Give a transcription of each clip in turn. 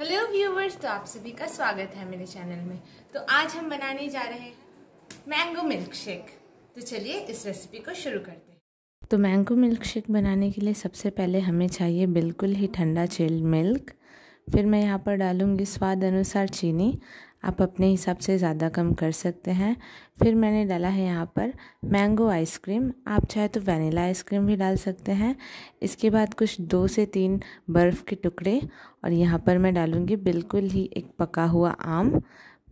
hello viewers तो आप सभी का स्वागत है मेरे चैनल में तो आज हम बनाने जा रहे हैं मैंगो मिल्क शेक तो चलिए इस रेसिपी को शुरू करते हैं तो मैंगो मिल्क शेक बनाने के लिए सबसे पहले हमें चाहिए बिल्कुल ही ठंडा चिल्ड मिल्क फिर मैं यहाँ पर डालूँगी स्वाद अनुसार चीनी आप अपने हिसाब से ज़्यादा कम कर सकते हैं फिर मैंने डाला है यहाँ पर मैंगो आइसक्रीम आप चाहे तो वनीला आइसक्रीम भी डाल सकते हैं इसके बाद कुछ दो से तीन बर्फ़ के टुकड़े और यहाँ पर मैं डालूँगी बिल्कुल ही एक पका हुआ आम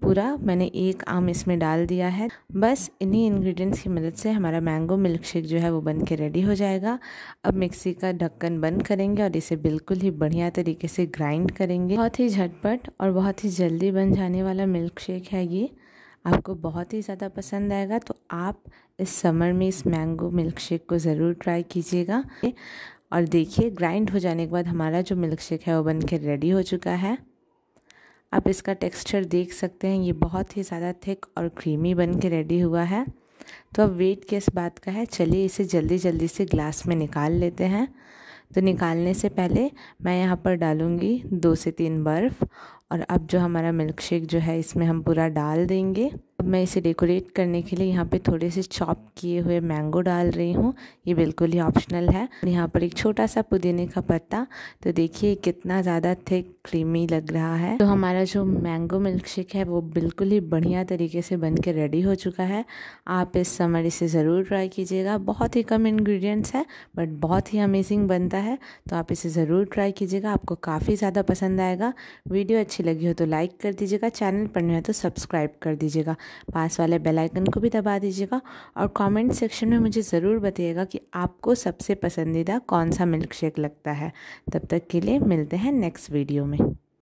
पूरा मैंने एक आम इसमें डाल दिया है बस इन्हीं इंग्रेडिएंट्स की मदद से हमारा मैंगो मिल्क शेक जो है वो बन के रेडी हो जाएगा अब मिक्सी का ढक्कन बंद करेंगे और इसे बिल्कुल ही बढ़िया तरीके से ग्राइंड करेंगे बहुत ही झटपट और बहुत ही जल्दी बन जाने वाला मिल्क शेक है ये आपको बहुत ही ज़्यादा पसंद आएगा तो आप इस समर में इस मैंगो मिल्क शेक को ज़रूर ट्राई कीजिएगा और देखिए ग्राइंड हो जाने के बाद हमारा जो मिल्क शेक है वो बन के रेडी हो चुका है आप इसका टेक्सचर देख सकते हैं ये बहुत ही ज़्यादा थिक और क्रीमी बन के रेडी हुआ है तो अब वेट किस बात का है चलिए इसे जल्दी जल्दी से ग्लास में निकाल लेते हैं तो निकालने से पहले मैं यहाँ पर डालूँगी दो से तीन बर्फ़ और अब जो हमारा मिल्क शेक जो है इसमें हम पूरा डाल देंगे अब मैं इसे डेकोरेट करने के लिए यहाँ पे थोड़े से चॉप किए हुए मैंगो डाल रही हूँ ये बिल्कुल ही ऑप्शनल है यहाँ पर एक छोटा सा पुदीने का पत्ता तो देखिए कितना ज़्यादा थिक क्रीमी लग रहा है तो हमारा जो मैंगो मिल्क शेक है वो बिल्कुल ही बढ़िया तरीके से बन के रेडी हो चुका है आप इस समर इसे ज़रूर ट्राई कीजिएगा बहुत ही कम इन्ग्रीडियंट्स है बट बहुत ही अमेजिंग बनता है तो आप इसे ज़रूर ट्राई कीजिएगा आपको काफ़ी ज़्यादा पसंद आएगा वीडियो अच्छी लगी हो तो लाइक कर दीजिएगा चैनल पर नहीं हो तो सब्सक्राइब कर दीजिएगा पास वाले बेल आइकन को भी दबा दीजिएगा और कमेंट सेक्शन में मुझे ज़रूर बताइएगा कि आपको सबसे पसंदीदा कौन सा मिल्क शेक लगता है तब तक के लिए मिलते हैं नेक्स्ट वीडियो में